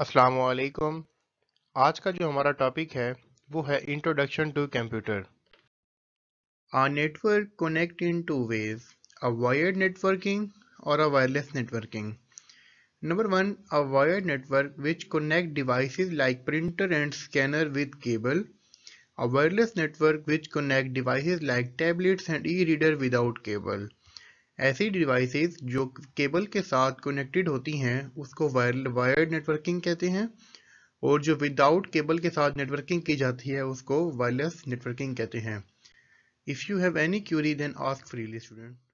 अस्सलाम आज का जो हमारा टॉपिक है वो है introduction to computer uh network connect in two ways uh wired networking और uh wireless networking number one uh wired network which connect devices like printer and scanner with cable uh wireless network which connect devices like tablets and e reader without cable ऐसी devices जो cable के साथ connected होती हैं उसको wired networking कहते हैं और जो विदाउट केबल के साथ नेटवर्किंग की जाती है उसको वायरलेस नेटवर्किंग कहते हैं if you have any query then ask freely student